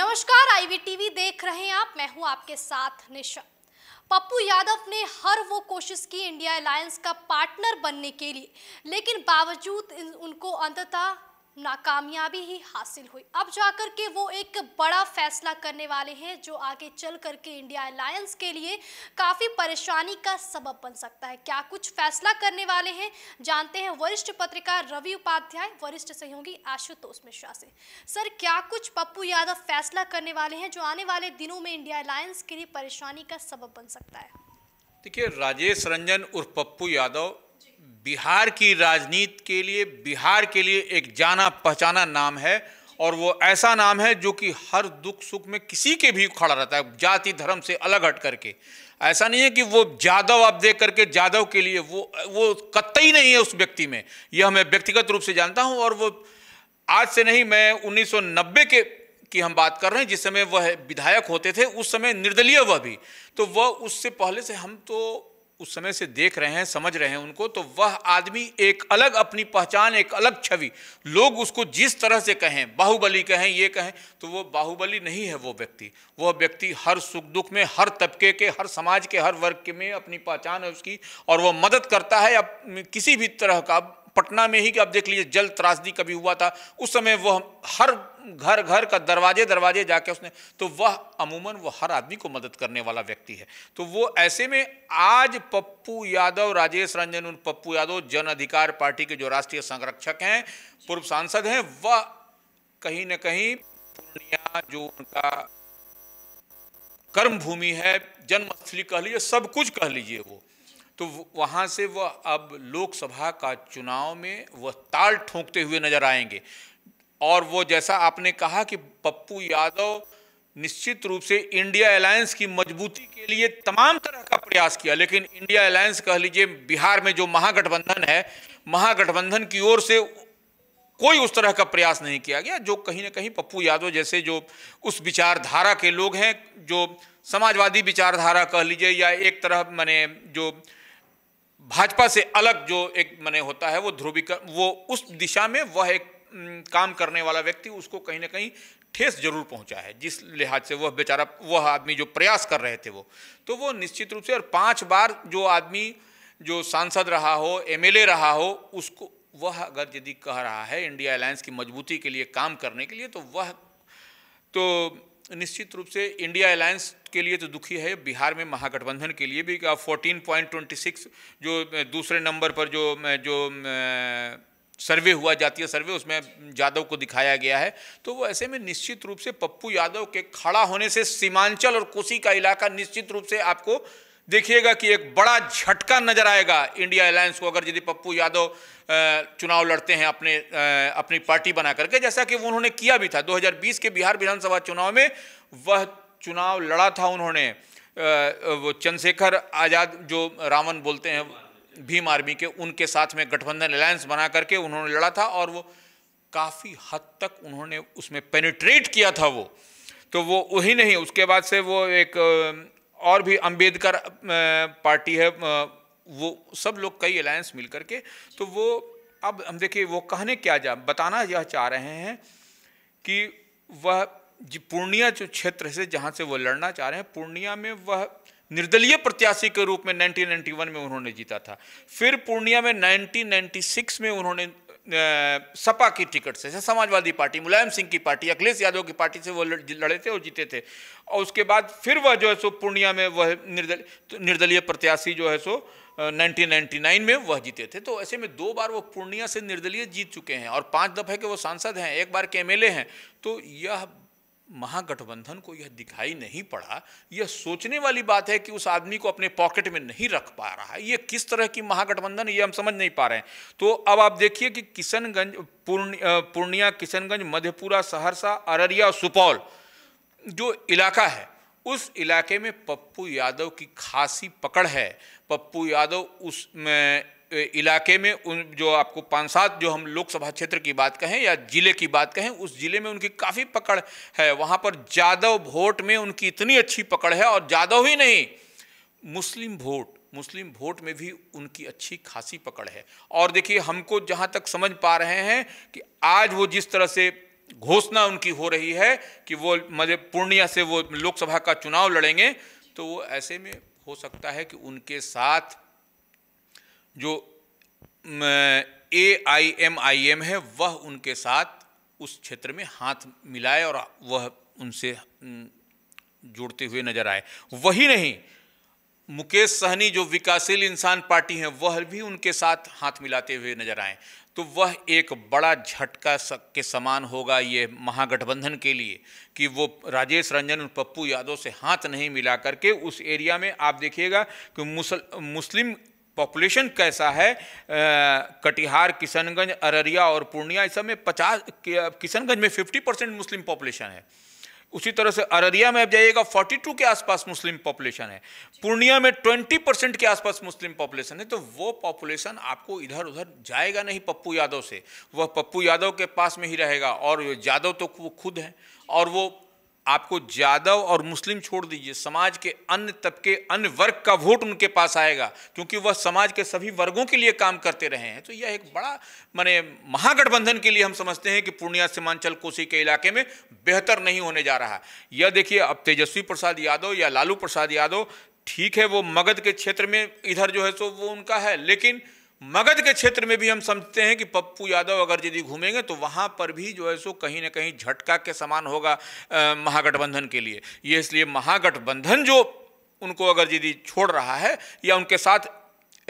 नमस्कार टीवी देख रहे हैं आप मैं हूं आपके साथ निशा पप्पू यादव ने हर वो कोशिश की इंडिया अलायंस का पार्टनर बनने के लिए लेकिन बावजूद उनको अंततः नाकामयाबी ही हासिल हुई अब जाकर के वो एक बड़ा फैसला करने वाले हैं जो आगे चल करके इंडिया अलायंस के लिए काफ़ी परेशानी का सबब बन सकता है क्या कुछ फैसला करने वाले हैं जानते हैं वरिष्ठ पत्रकार रवि उपाध्याय वरिष्ठ सहयोगी आशुतोष मिश्रा से सर क्या कुछ पप्पू यादव फैसला करने वाले हैं जो आने वाले दिनों में इंडिया अलायंस के लिए परेशानी का सबब बन सकता है देखिए राजेश रंजन उर्फ पप्पू यादव बिहार की राजनीति के लिए बिहार के लिए एक जाना पहचाना नाम है और वो ऐसा नाम है जो कि हर दुख सुख में किसी के भी खड़ा रहता है जाति धर्म से अलग हट करके ऐसा नहीं है कि वो जादव आप देख करके जादव के लिए वो वो कतई नहीं है उस व्यक्ति में यह मैं व्यक्तिगत रूप से जानता हूँ और वो आज से नहीं मैं 1990 के की हम बात कर रहे हैं जिस समय वह विधायक होते थे उस समय निर्दलीय वह भी तो वह उससे पहले से हम तो उस समय से देख रहे हैं समझ रहे हैं उनको तो वह आदमी एक अलग अपनी पहचान एक अलग छवि लोग उसको जिस तरह से कहें बाहुबली कहें ये कहें तो वो बाहुबली नहीं है वो व्यक्ति वह व्यक्ति हर सुख दुख में हर तबके के हर समाज के हर वर्ग के में अपनी पहचान है उसकी और वह मदद करता है या किसी भी तरह का पटना में ही आप देख लीजिए जल त्रासदी कभी हुआ था उस समय वह हर घर घर का दरवाजे दरवाजे जाके उसने तो वह अमूमन वह हर आदमी को मदद करने वाला व्यक्ति है तो वो ऐसे में आज पप्पू यादव राजेश रंजन उन पप्पू यादव जन अधिकार पार्टी के जो राष्ट्रीय संरक्षक हैं पूर्व सांसद हैं वह कहीं ना कहीं पूर्णिया जो उनका कर्म भूमि है जन्मस्थली कह लीजिए सब कुछ कह लीजिए वो तो वहाँ से वह अब लोकसभा का चुनाव में वह ताल ठोंकते हुए नजर आएंगे और वो जैसा आपने कहा कि पप्पू यादव निश्चित रूप से इंडिया अलायंस की मजबूती के लिए तमाम तरह का प्रयास किया लेकिन इंडिया अलायंस कह लीजिए बिहार में जो महागठबंधन है महागठबंधन की ओर से कोई उस तरह का प्रयास नहीं किया गया जो कहीं ना कहीं पप्पू यादव जैसे जो उस विचारधारा के लोग हैं जो समाजवादी विचारधारा कह लीजिए या एक तरह मैंने जो भाजपा से अलग जो एक मने होता है वो ध्रुवीकरण वो उस दिशा में वह एक काम करने वाला व्यक्ति उसको कहीं ना कहीं ठेस जरूर पहुंचा है जिस लिहाज से वह बेचारा वह आदमी जो प्रयास कर रहे थे वो तो वो निश्चित रूप से और पांच बार जो आदमी जो सांसद रहा हो एमएलए रहा हो उसको वह अगर यदि कह रहा है इंडिया अलायंस की मजबूती के लिए काम करने के लिए तो वह तो निश्चित रूप से इंडिया अलायंस के लिए तो दुखी है बिहार में महागठबंधन के लिए भी फोर्टीन पॉइंट ट्वेंटी सिक्स जो दूसरे नंबर पर जो जो सर्वे हुआ जातीय सर्वे उसमें यादव को दिखाया गया है तो वो ऐसे में निश्चित रूप से पप्पू यादव के खड़ा होने से सीमांचल और कोसी का इलाका निश्चित रूप से आपको देखिएगा कि एक बड़ा झटका नजर आएगा इंडिया अलायंस को अगर यदि पप्पू यादव चुनाव लड़ते हैं अपने अपनी पार्टी बना करके जैसा कि उन्होंने किया भी था 2020 के बिहार विधानसभा चुनाव में वह चुनाव लड़ा था उन्होंने वो चंद्रशेखर आज़ाद जो रावण बोलते हैं भीम आर्मी के उनके साथ में गठबंधन अलायंस बना करके उन्होंने लड़ा था और वो काफ़ी हद तक उन्होंने उसमें पेनिट्रेट किया था वो तो वो वही नहीं उसके बाद से वो एक और भी अंबेडकर पार्टी है वो सब लोग कई अलायंस मिल करके तो वो अब हम देखिए वो कहने क्या जा बताना यह चाह रहे हैं कि वह पूर्णिया जो क्षेत्र से जहाँ से वो लड़ना चाह रहे हैं पूर्णिया में वह निर्दलीय प्रत्याशी के रूप में 1991 में उन्होंने जीता था फिर पूर्णिया में 1996 में उन्होंने सपा की टिकट से समाजवादी पार्टी मुलायम सिंह की पार्टी अखिलेश यादव की पार्टी से वो लड़े थे और जीते थे और उसके बाद फिर वह जो है सो पूर्णिया में वह निर्दल तो निर्दलीय प्रत्याशी जो है सो 1999 में वह जीते थे तो ऐसे में दो बार वो पूर्णिया से निर्दलीय जीत चुके हैं और पांच दफे के वो सांसद हैं एक बार के एम हैं तो यह महागठबंधन को यह दिखाई नहीं पड़ा यह सोचने वाली बात है कि उस आदमी को अपने पॉकेट में नहीं रख पा रहा है यह किस तरह की महागठबंधन ये हम समझ नहीं पा रहे हैं तो अब आप देखिए कि किशनगंज पूर्णिया किशनगंज मधेपुरा सहरसा अररिया सुपौल जो इलाका है उस इलाके में पप्पू यादव की खासी पकड़ है पप्पू यादव उस में इलाके में उन जो आपको पाँच सात जो हम लोकसभा क्षेत्र की बात कहें या ज़िले की बात कहें उस ज़िले में उनकी काफ़ी पकड़ है वहाँ पर जादव वोट में उनकी इतनी अच्छी पकड़ है और जादव ही नहीं मुस्लिम वोट मुस्लिम वोट में भी उनकी अच्छी खासी पकड़ है और देखिए हमको जहाँ तक समझ पा रहे हैं कि आज वो जिस तरह से घोषणा उनकी हो रही है कि वो मजे पूर्णिया से वो लोकसभा का चुनाव लड़ेंगे तो वो ऐसे में हो सकता है कि उनके साथ जो ए आई एम आई एम है वह उनके साथ उस क्षेत्र में हाथ मिलाए और वह उनसे जुड़ते हुए नजर आए वही नहीं मुकेश सहनी जो विकासशील इंसान पार्टी है वह भी उनके साथ हाथ मिलाते हुए नजर आए तो वह एक बड़ा झटका के समान होगा ये महागठबंधन के लिए कि वो राजेश रंजन और पप्पू यादव से हाथ नहीं मिला करके उस एरिया में आप देखिएगा कि मुसल मुस्लिम पॉपुलेशन कैसा है कटिहार किशनगंज अररिया और पूर्णिया इस सब में पचास किशनगंज में फिफ्टी परसेंट मुस्लिम पॉपुलेशन है उसी तरह से अररिया में आप जाइएगा 42 के आसपास मुस्लिम पॉपुलेशन है पूर्णिया में 20 परसेंट के आसपास मुस्लिम पॉपुलेशन है तो वो पॉपुलेशन आपको इधर उधर जाएगा नहीं पप्पू यादव से वह पप्पू यादव के पास में ही रहेगा और यादव तो वो खुद हैं और वो आपको जादव और मुस्लिम छोड़ दीजिए समाज के अन्य तबके अन्य वर्ग का वोट उनके पास आएगा क्योंकि वह समाज के सभी वर्गों के लिए काम करते रहे हैं तो यह एक बड़ा माने महागठबंधन के लिए हम समझते हैं कि पूर्णिया सीमांचल कोसी के इलाके में बेहतर नहीं होने जा रहा यह देखिए अब तेजस्वी प्रसाद यादव या लालू प्रसाद यादव ठीक है वो मगध के क्षेत्र में इधर जो है सो वो उनका है लेकिन मगध के क्षेत्र में भी हम समझते हैं कि पप्पू यादव अगर यदि घूमेंगे तो वहाँ पर भी जो है सो कहीं ना कहीं झटका के समान होगा महागठबंधन के लिए ये इसलिए महागठबंधन जो उनको अगर यदि छोड़ रहा है या उनके साथ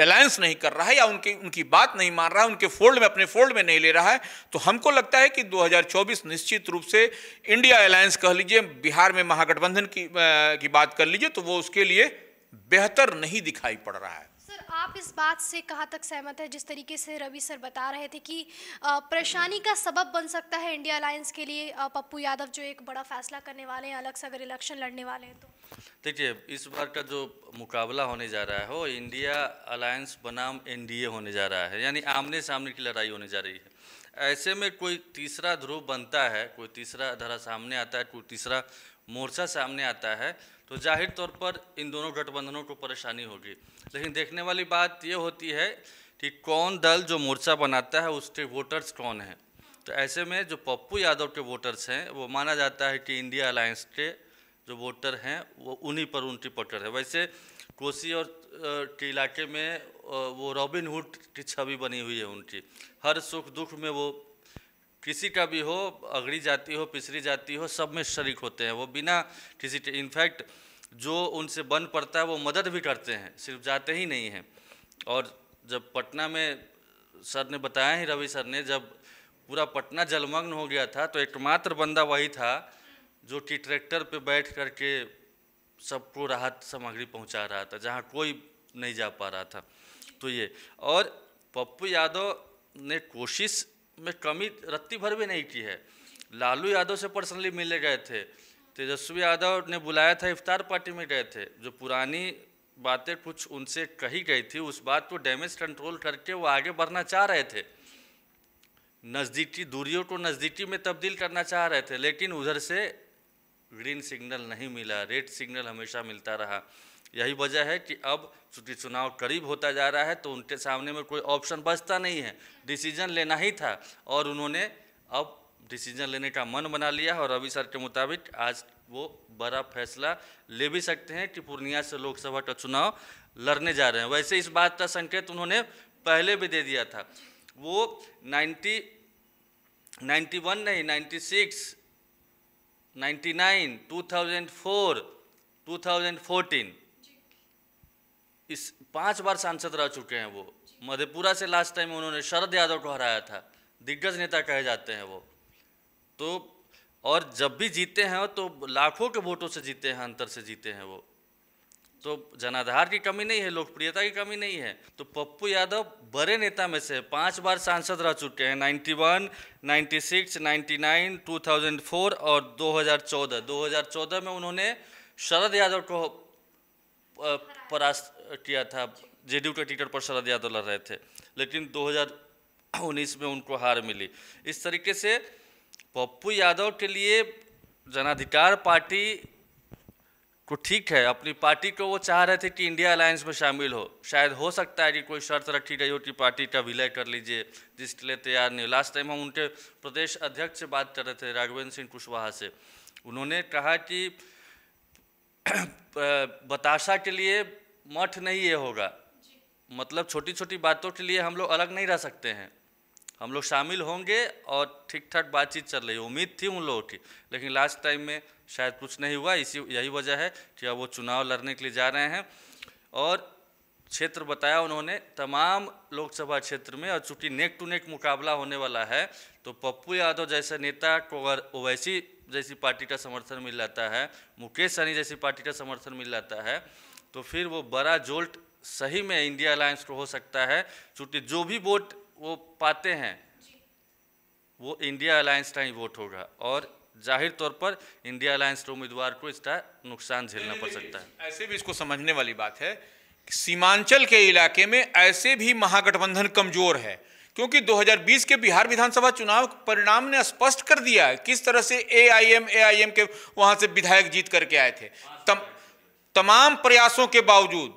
अलायंस नहीं कर रहा है या उनकी उनकी बात नहीं मान रहा है उनके फोल्ड में अपने फोल्ड में नहीं ले रहा है तो हमको लगता है कि 2024 निश्चित रूप से इंडिया अलायंस कह लीजिए बिहार में महागठबंधन की आ, की बात कर लीजिए तो वो उसके लिए बेहतर नहीं दिखाई पड़ रहा है सर आप इस बात से कहाँ तक सहमत है जिस तरीके से रवि सर बता रहे थे कि परेशानी का सबब बन सकता है इंडिया अलायंस के लिए पप्पू यादव जो एक बड़ा फैसला करने वाले हैं अलग से अगर इलेक्शन लड़ने वाले हैं तो देखिए इस बार का जो मुकाबला होने जा रहा है वो इंडिया अलायंस बनाम एनडीए होने जा रहा है यानी आमने सामने की लड़ाई होने जा रही है ऐसे में कोई तीसरा ध्रुव बनता है कोई तीसरा धारा सामने आता है कोई तीसरा मोर्चा सामने आता है तो जाहिर तौर पर इन दोनों गठबंधनों को परेशानी होगी लेकिन देखने वाली बात ये होती है कि कौन दल जो मोर्चा बनाता है उसके वोटर्स कौन हैं तो ऐसे में जो पप्पू यादव के वोटर्स हैं वो माना जाता है कि इंडिया अलायंस के जो वोटर हैं वो उन्हीं पर उनकी पकड़ है वैसे कोसी और के इलाके में वो रॉबिन हुड की छवि बनी हुई है उनकी हर सुख दुख में वो किसी का भी हो अगड़ी जाती हो पिछड़ी जाती हो सब में शरीक होते हैं वो बिना किसी के इनफैक्ट जो उनसे बन पड़ता है वो मदद भी करते हैं सिर्फ जाते ही नहीं हैं और जब पटना में सर ने बताया ही रवि सर ने जब पूरा पटना जलमग्न हो गया था तो एकमात्र बंदा वही था जो कि ट्रैक्टर पे बैठ करके सबको राहत सामग्री पहुंचा रहा था जहाँ कोई नहीं जा पा रहा था तो ये और पप्पू यादव ने कोशिश में कमी रत्ती भर भी नहीं की है लालू यादव से पर्सनली मिले गए थे तेजस्वी यादव ने बुलाया था इफ्तार पार्टी में गए थे जो पुरानी बातें कुछ उनसे कही गई थी उस बात को डैमेज कंट्रोल करके वो आगे बढ़ना चाह रहे थे नज़दीकी दूरियों को नज़दीकी में तब्दील करना चाह रहे थे लेकिन उधर से ग्रीन सिग्नल नहीं मिला रेड सिग्नल हमेशा मिलता रहा यही वजह है कि अब चूंकि चुनाव करीब होता जा रहा है तो उनके सामने में कोई ऑप्शन बचता नहीं है डिसीजन लेना ही था और उन्होंने अब डिसीजन लेने का मन बना लिया और रवि सर के मुताबिक आज वो बड़ा फैसला ले भी सकते हैं कि पूर्णिया से लोकसभा का चुनाव लड़ने जा रहे हैं वैसे इस बात का संकेत उन्होंने पहले भी दे दिया था वो नाइन्टी 91 नहीं नाइन्टी सिक्स 2004 2014 इस पांच बार सांसद रह चुके हैं वो मधेपुरा से लास्ट टाइम उन्होंने शरद यादव को हराया था दिग्गज नेता कहे जाते हैं वो तो और जब भी जीते हैं तो लाखों के वोटों से जीते हैं अंतर से जीते हैं वो तो जनाधार की कमी नहीं है लोकप्रियता की कमी नहीं है तो पप्पू यादव बड़े नेता में से पांच बार सांसद रह चुके हैं 91, 96, 99, 2004 और 2014 2014 में उन्होंने शरद यादव को परास्त किया था जेडीयू के टिकट पर शरद यादव लड़ रहे थे लेकिन 2019 में उनको हार मिली इस तरीके से पप्पू यादव के लिए जनाधिकार पार्टी को ठीक है अपनी पार्टी को वो चाह रहे थे कि इंडिया अलायंस में शामिल हो शायद हो सकता है कि कोई शर्त रखी गई हो कि पार्टी का विलय कर लीजिए जिसके लिए तैयार नहीं लास्ट टाइम हम उनके प्रदेश अध्यक्ष से बात कर रहे थे राघवेंद्र सिंह कुशवाहा से उन्होंने कहा कि बताशा के लिए मठ नहीं ये होगा मतलब छोटी छोटी बातों के लिए हम लोग अलग नहीं रह सकते हैं हम लोग शामिल होंगे और ठीक ठाक बातचीत चल रही उम्मीद थी उन लोगों की लेकिन लास्ट टाइम में शायद कुछ नहीं हुआ इसी यही वजह है कि अब वो चुनाव लड़ने के लिए जा रहे हैं और क्षेत्र बताया उन्होंने तमाम लोकसभा क्षेत्र में और चूँकि नेक टू नेक मुकाबला होने वाला है तो पप्पू यादव जैसे नेता को अगर ओवैसी जैसी पार्टी का समर्थन मिल जाता है मुकेश सहनी जैसी पार्टी का समर्थन मिल जाता है तो फिर वो बड़ा जोल्ट सही में इंडिया अलायंस को हो सकता है चूंकि जो भी वोट वो पाते हैं वो इंडिया अलायंस का ही वोट होगा और जाहिर तौर पर इंडिया अलायंस के उम्मीदवार को इसका नुकसान झेलना पड़ सकता है ऐसे भी इसको समझने वाली बात है कि सीमांचल के इलाके में ऐसे भी महागठबंधन कमजोर है क्योंकि 2020 के बिहार विधानसभा चुनाव परिणाम ने स्पष्ट कर दिया है किस तरह से एआईएम एआईएम के वहां से विधायक जीत करके आए थे तम तमाम प्रयासों के बावजूद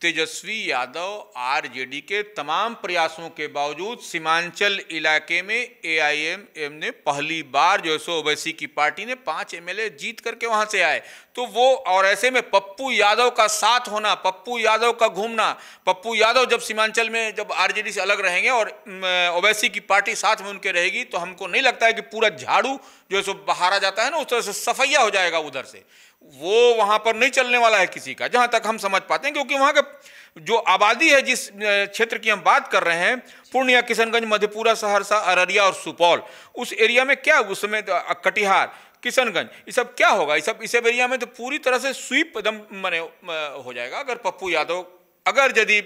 तेजस्वी यादव आरजेडी के तमाम प्रयासों के बावजूद सीमांचल इलाके में एआईएमएम ने पहली बार जो है सो ओवैसी की पार्टी ने पांच एमएलए जीत करके वहां से आए तो वो और ऐसे में पप्पू यादव का साथ होना पप्पू यादव का घूमना पप्पू यादव जब सीमांचल में जब आरजेडी से अलग रहेंगे और ओवैसी की पार्टी साथ में उनके रहेगी तो हमको नहीं लगता है कि पूरा झाड़ू जो है सो बहारा जाता है ना उस तरह से सफैया हो जाएगा उधर से वो वहाँ पर नहीं चलने वाला है किसी का जहाँ तक हम समझ पाते हैं क्योंकि वहाँ के जो आबादी है जिस क्षेत्र की हम बात कर रहे हैं पूर्णिया किशनगंज मधेपुरा सहरसा अररिया और सुपौल उस एरिया में क्या उस समय तो कटिहार किशनगंज ये सब क्या होगा ये सब इस एरिया में तो पूरी तरह से स्वीप एकदम मने हो जाएगा अगर पप्पू यादव अगर यदि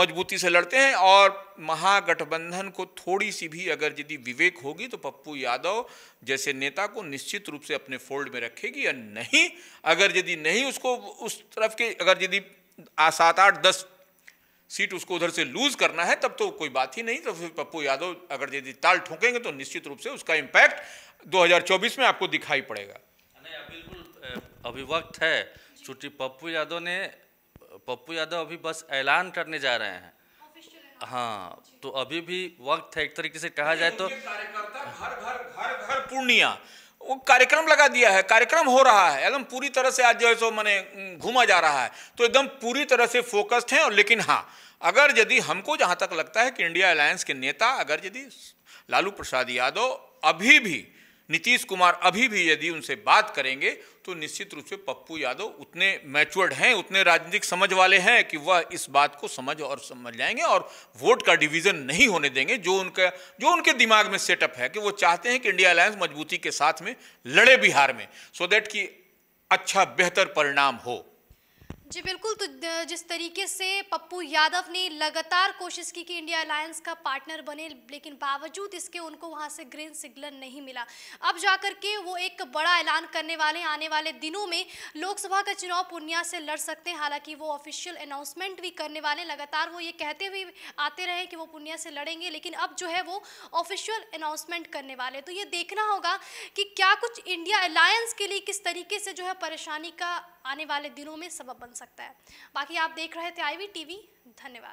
मजबूती से लड़ते हैं और महागठबंधन को थोड़ी सी भी अगर यदि विवेक होगी तो पप्पू यादव जैसे नेता को निश्चित रूप से अपने फोल्ड में रखेगी या नहीं अगर यदि नहीं उसको उस तरफ के अगर यदि सात आठ दस सीट उसको उधर से लूज करना है तब तो कोई बात ही नहीं तो फिर पप्पू यादव अगर यदि ताल ठोकेंगे तो निश्चित रूप से उसका इम्पैक्ट 2024 में आपको दिखाई पड़ेगा बिल्कुल अभिवक्त है चूंकि पप्पू यादव ने पप्पू यादव अभी बस ऐलान करने जा रहे हैं हाँ तो अभी भी वक्त है एक तरीके से कहा जाए तो घर घर घर घर पूर्णिया वो कार्यक्रम लगा दिया है कार्यक्रम हो रहा है एकदम पूरी तरह से आज जो है सो मैंने घूमा जा रहा है तो एकदम पूरी तरह से फोकस्ड हैं और लेकिन हाँ अगर यदि हमको जहाँ तक लगता है कि इंडिया अलायंस के नेता अगर यदि लालू प्रसाद यादव अभी भी नीतीश कुमार अभी भी यदि उनसे बात करेंगे तो निश्चित रूप से पप्पू यादव उतने मैच्योर्ड हैं उतने राजनीतिक समझ वाले हैं कि वह इस बात को समझ और समझ जाएंगे और वोट का डिवीजन नहीं होने देंगे जो उनका जो उनके दिमाग में सेटअप है कि वो चाहते हैं कि इंडिया अलायंस मजबूती के साथ में लड़े बिहार में सो so दैट कि अच्छा बेहतर परिणाम हो जी बिल्कुल तो जिस तरीके से पप्पू यादव ने लगातार कोशिश की कि इंडिया अलायंस का पार्टनर बने लेकिन बावजूद इसके उनको वहां से ग्रीन सिग्नल नहीं मिला अब जाकर के वो एक बड़ा ऐलान करने वाले हैं आने वाले दिनों में लोकसभा का चुनाव पूर्णिया से लड़ सकते हैं हालांकि वो ऑफिशियल अनाउंसमेंट भी करने वाले लगातार वो ये कहते हुए आते रहे कि वो पूर्णिया से लड़ेंगे लेकिन अब जो है वो ऑफिशियल अनाउंसमेंट करने वाले तो ये देखना होगा कि क्या कुछ इंडिया अलायंस के लिए किस तरीके से जो है परेशानी का आने वाले दिनों में सबब बन सकता है बाकी आप देख रहे थे आई वी धन्यवाद